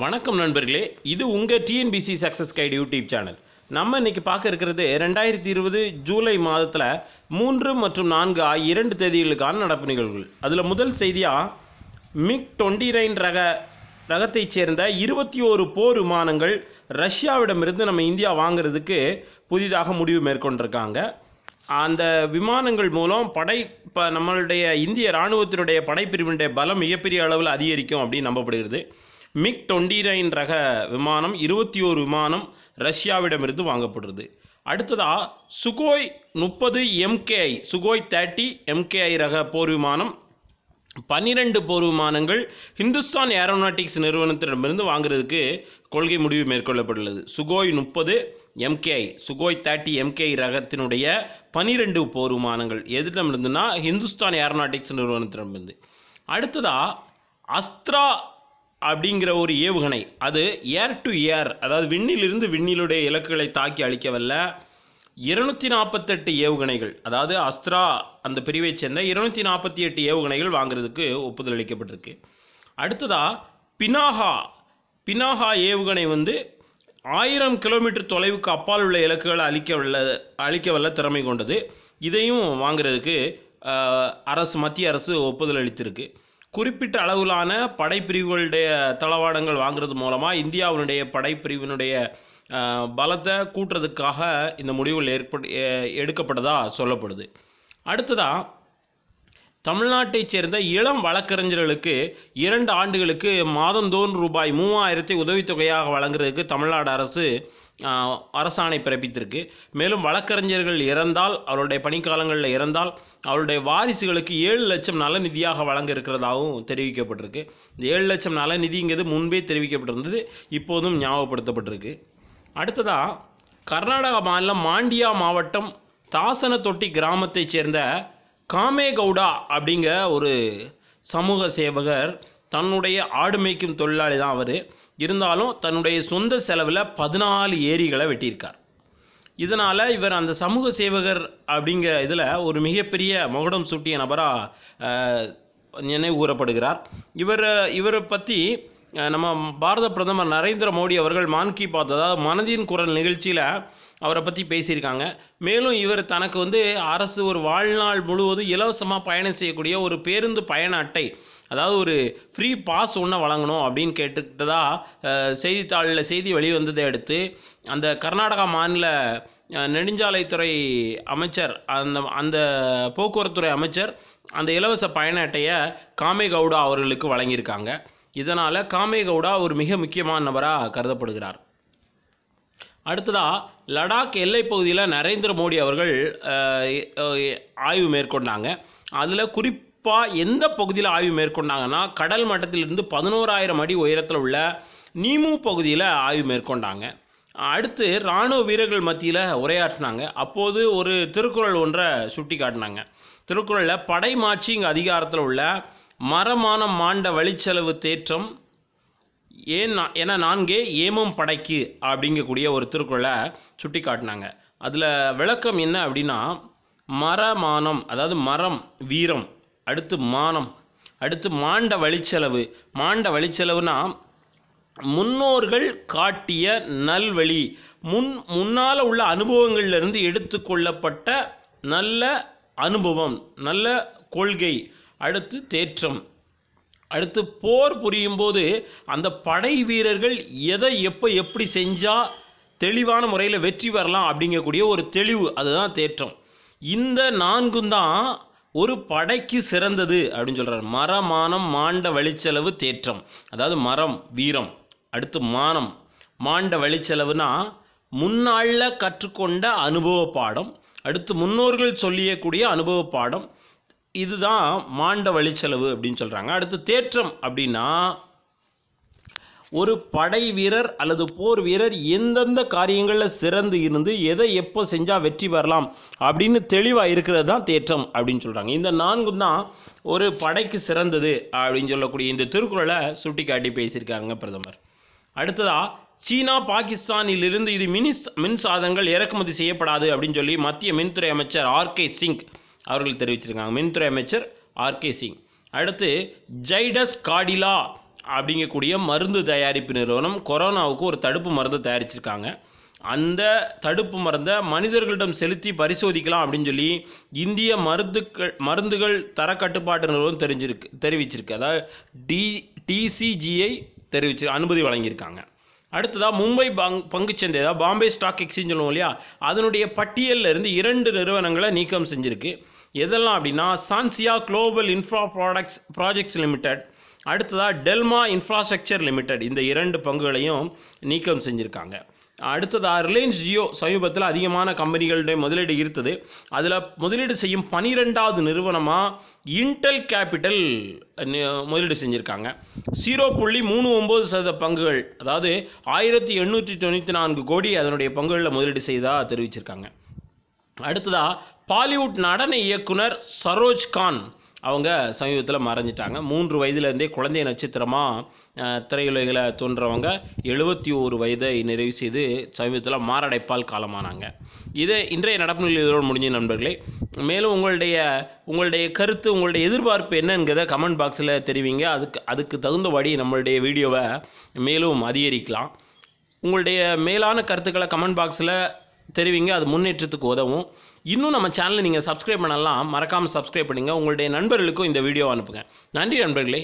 வணக்கம் நண்பர்களே இது உங்கள் TNPSC success guide YouTube channel நம்ம இன்றைக்கி பார்க்க இருக்கிறது ரெண்டாயிரத்தி இருபது ஜூலை மாதத்தில் மூன்று மற்றும் நான்கு இரண்டு தேதிகளுக்கான நடப்பு நிகழ்வுகள் அதில் முதல் செய்தியாக மிக் டுவெண்ட்டி நைன் ரக ரகத்தைச் சேர்ந்த இருபத்தி ஓரு போர் விமானங்கள் ரஷ்யாவிடமிருந்து நம்ம இந்தியா வாங்கிறதுக்கு புதிதாக முடிவு மேற்கொண்டிருக்காங்க அந்த விமானங்கள் மூலம் படை இப்போ நம்மளுடைய இந்திய இராணுவத்தினுடைய படைப்பிரிவினுடைய பலம் மிகப்பெரிய அளவில் அதிகரிக்கும் அப்படின்னு நம்பப்படுகிறது மிக் டொண்ட்டி நைன் ரக விமானம் இருபத்தி ஓரு விமானம் ரஷ்யாவிடமிருந்து வாங்கப்படுறது அடுத்ததாக சுகோய் முப்பது எம்கேஐ சுகோய் தேர்ட்டி எம்கேஐ ரக போர் விமானம் பன்னிரண்டு போர் விமானங்கள் ஹிந்துஸ்தான் ஏரோநாட்டிக்ஸ் நிறுவனத்திடமிருந்து வாங்குறதுக்கு கொள்கை முடிவு மேற்கொள்ளப்பட்டுள்ளது சுகோய் முப்பது எம்கேஐ சுகோய் தேர்ட்டி எம்கேஐ ரகத்தினுடைய பன்னிரெண்டு போர் விமானங்கள் எதிரிடமிருந்துன்னா ஹிந்துஸ்தான் ஏரோநாட்டிக்ஸ் நிறுவனத்திடமிருந்து அடுத்ததாக அஸ்த்ரா அப்படிங்கிற ஒரு ஏவுகணை அது ஏர் டு ஏர் அதாவது விண்ணிலிருந்து விண்ணிலுடைய இலக்குகளை தாக்கி அழிக்கவல்ல இருநூத்தி நாற்பத்தெட்டு ஏவுகணைகள் அதாவது அஸ்த்ரா அந்த பிரிவை சேர்ந்த இருநூத்தி நாற்பத்தி எட்டு ஏவுகணைகள் வாங்குறதுக்கு ஒப்புதல் அளிக்கப்பட்டிருக்கு அடுத்ததாக பினாஹா பினாஹா ஏவுகணை வந்து ஆயிரம் கிலோமீட்டர் தொலைவுக்கு அப்பால் உள்ள இலக்குகளை அழிக்க வல்ல அழிக்க வல்ல திறமை கொண்டது இதையும் வாங்கிறதுக்கு அரசு மத்திய அரசு ஒப்புதல் அளித்திருக்கு குறிப்பிட்ட அளவிலான படைப்பிரிவுகளுடைய தளவாடங்கள் வாங்குறது மூலமாக இந்தியாவினுடைய படைப்பிரிவினுடைய பலத்தை கூட்டுறதுக்காக இந்த முடிவுகள் ஏற்படு எடுக்கப்பட்டதாக சொல்லப்படுது அடுத்ததாக தமிழ்நாட்டைச் சேர்ந்த இளம் வழக்கறிஞர்களுக்கு இரண்டு ஆண்டுகளுக்கு மாதந்தோறும் ரூபாய் மூவாயிரத்தை உதவித்தொகையாக வழங்குறதுக்கு தமிழ்நாடு அரசு அரசாணை பிறப்பித்திருக்கு மேலும் வழக்கறிஞர்கள் இறந்தால் அவருடைய பணிக்காலங்களில் இறந்தால் அவருடைய வாரிசுகளுக்கு ஏழு லட்சம் நலநிதியாக வழங்க இருக்கிறதாகவும் தெரிவிக்கப்பட்டிருக்கு இந்த ஏழு லட்சம் நலநிதிங்கிறது முன்பே தெரிவிக்கப்பட்டிருந்தது இப்போதும் ஞாபகப்படுத்தப்பட்டிருக்கு அடுத்ததாக கர்நாடகா மாநிலம் மாண்டியா மாவட்டம் தாசன தொட்டி கிராமத்தைச் சேர்ந்த காமேகவுடா அப்படிங்கிற ஒரு சமூக சேவகர் தன்னுடைய ஆடு மேய்க்கும் தொழிலாளி தான் அவர் இருந்தாலும் தன்னுடைய சொந்த செலவில் பதினாலு ஏரிகளை வெட்டியிருக்கார் இதனால் இவர் அந்த சமூக சேவகர் அப்படிங்கிற இதில் ஒரு மிகப்பெரிய முகடம் சூட்டிய நபராக நினைவு கூறப்படுகிறார் இவர் இவரை பற்றி நம்ம பாரத பிரதமர் நரேந்திர மோடி அவர்கள் மான் கி பாத் அதாவது மனதின் குரல் நிகழ்ச்சியில் அவரை பற்றி பேசியிருக்காங்க மேலும் இவர் தனக்கு வந்து அரசு ஒரு வாழ்நாள் முழுவதும் இலவசமாக பயணம் செய்யக்கூடிய ஒரு பேருந்து பயண அட்டை அதாவது ஒரு ஃப்ரீ பாஸ் ஒன்று வழங்கணும் அப்படின்னு கேட்டுக்கிட்டதா செய்தித்தாளில் செய்தி வெளிவந்ததை அடுத்து அந்த கர்நாடகா மாநில நெடுஞ்சாலைத்துறை அமைச்சர் அந்த அந்த போக்குவரத்துறை அமைச்சர் அந்த இலவச பயண அட்டையை காமேகவுடா கவுடா அவர்களுக்கு வழங்கியிருக்காங்க இதனால் காமேகவுடா ஒரு மிக முக்கியமான நபராக கருதப்படுகிறார் அடுத்ததாக லடாக் எல்லை பகுதியில் நரேந்திர மோடி அவர்கள் ஆய்வு மேற்கொண்டாங்க அதில் குறிப்பாக எந்த பகுதியில் ஆய்வு மேற்கொண்டாங்கன்னா கடல் மட்டத்திலிருந்து பதினோராயிரம் அடி உயரத்தில் உள்ள நீமு பகுதியில் ஆய்வு மேற்கொண்டாங்க அடுத்து இராணுவ வீரர்கள் மத்தியில் உரையாற்றினாங்க அப்போது ஒரு திருக்குறள் ஒன்றை சுட்டி காட்டினாங்க திருக்குறளில் படை மாட்சிங்க அதிகாரத்தில் உள்ள மரமான மாண்ட வழிச்செலவு தேற்றம் ஏன் ஏன்னா நான்கே ஏமம் படைக்கு அப்படிங்கக்கூடிய ஒரு திருக்குறளை சுட்டி காட்டினாங்க அதில் விளக்கம் என்ன அப்படின்னா மரமானம் அதாவது மரம் வீரம் அடுத்து மானம் அடுத்து மாண்ட வழிச்செலவு மாண்ட வழிச்செலவுனா முன்னோர்கள் காட்டிய நல்வழி முன் முன்னால் உள்ள அனுபவங்கள்லேருந்து எடுத்துக்கொள்ளப்பட்ட நல்ல அனுபவம் நல்ல கொள்கை அடுத்து தேற்றம் அடுத்து போர் புரியும் போது அந்த படை வீரர்கள் எதை எப்போ எப்படி செஞ்சால் தெளிவான முறையில் வெற்றி பெறலாம் அப்படிங்கக்கூடிய ஒரு தெளிவு அதுதான் தேற்றம் இந்த நான்கும் தான் ஒரு படைக்கு சிறந்தது அப்படின்னு சொல்கிறார் மரமானம் மாண்ட வழிச்செலவு தேற்றம் அதாவது மரம் வீரம் அடுத்து மானம் மாண்ட வழிச்செலவுனா முன்னாளில் கற்றுக்கொண்ட அனுபவ பாடம் அடுத்து முன்னோர்கள் சொல்லியக்கூடிய அனுபவ பாடம் இதுதான் மாண்ட வழிச்செலவு அப்படின்னு சொல்கிறாங்க அடுத்து தேற்றம் அப்படின்னா ஒரு படை வீரர் அல்லது போர் வீரர் எந்தெந்த காரியங்களில் சிறந்து இருந்து எதை எப்போ செஞ்சால் வெற்றி பெறலாம் அப்படின்னு தெளிவாக இருக்கிறது தான் தேற்றம் அப்படின்னு சொல்கிறாங்க இந்த நான்கும் தான் ஒரு படைக்கு சிறந்தது அப்படின்னு சொல்லக்கூடிய இந்த திருக்குறளை சுட்டி காட்டி பேசியிருக்காங்க பிரதமர் அடுத்ததாக சீனா பாகிஸ்தானிலிருந்து இது மினி மின்சாதனங்கள் இறக்குமதி செய்யப்படாது அப்படின்னு சொல்லி மத்திய மின்துறை அமைச்சர் ஆர் கே சிங் அவர்கள் தெரிவிச்சிருக்காங்க மின்துறை அமைச்சர் ஆர்கே சிங் அடுத்து ஜைடஸ் காடிலா அப்படிங்கக்கூடிய மருந்து தயாரிப்பு நிறுவனம் கொரோனாவுக்கு ஒரு தடுப்பு மருந்து தயாரிச்சிருக்காங்க அந்த தடுப்பு மருந்தை மனிதர்களிடம் செலுத்தி பரிசோதிக்கலாம் அப்படின்னு சொல்லி இந்திய மருந்துக்கள் மருந்துகள் தர கட்டுப்பாட்டு நிறுவனம் தெரிஞ்சிருக்கு தெரிவிச்சிருக்கு அதாவது டி டிசிஜிஐ தெரிவிச்சு அனுமதி வழங்கியிருக்காங்க அடுத்ததாக மும்பை பங் பங்குச்சந்தை அதாவது பாம்பே ஸ்டாக் எக்ஸ்சேஞ்ச் சொல்லுவோம் இல்லையா அதனுடைய பட்டியலில் இருந்து இரண்டு நிறுவனங்களை நீக்கம் செஞ்சுருக்கு எதெல்லாம் அப்படின்னா Sanchia global infra products projects limited அடுத்ததாக டெல்மா இன்ஃப்ராஸ்ட்ரக்சர் லிமிடெட் இந்த இரண்டு பங்குகளையும் நீக்கம் செஞ்சுருக்காங்க அடுத்ததாக ரிலையன்ஸ் ஜியோ சமீபத்தில் அதிகமான கம்பெனிகளுடைய முதலீடு இருந்தது அதில் முதலீடு செய்யும் பனிரெண்டாவது நிறுவனமாக இன்டெல் கேபிட்டல் முதலீடு செஞ்சுருக்காங்க ஜீரோ புள்ளி மூணு ஒம்பது சதவீத பங்குகள் அதாவது ஆயிரத்தி எண்ணூற்றி தொண்ணூற்றி நான்கு கோடி அதனுடைய பங்குகளில் முதலீடு செய்ததாக தெரிவிச்சிருக்காங்க அடுத்ததாக பாலிவுட் நடன இயக்குனர் சரோஜ் கான் அவங்க சமீபத்தில் மறைஞ்சிட்டாங்க மூன்று வயதுலேருந்தே குழந்தை நட்சத்திரமாக திரையுலகில் தோன்றவங்க எழுபத்தி ஒரு வயதை நிறைவு செய்து சமீபத்தில் மாரடைப்பால் காலமானாங்க இதே இன்றைய நடப்பு நிலையோடு முடிஞ்ச நண்பர்களே மேலும் உங்களுடைய உங்களுடைய கருத்து உங்களுடைய எதிர்பார்ப்பு என்னங்கிறத கமெண்ட் பாக்ஸில் தெரிவிங்க அதுக்கு அதுக்கு தகுந்த வழி நம்மளுடைய வீடியோவை மேலும் அதிகரிக்கலாம் உங்களுடைய மேலான கருத்துக்களை கமெண்ட் பாக்ஸில் தெரிவிங்க அது முன்னேற்றத்துக்கு உதவும் இன்னும் நம்ம சேனலை நீங்கள் சப்ஸ்கிரைப் பண்ணலாம் மறக்காமல் சப்ஸ்கிரைப் பண்ணுங்கள் உங்களுடைய நண்பர்களுக்கும் இந்த வீடியோ அனுப்புங்க நன்றி நண்பர்களே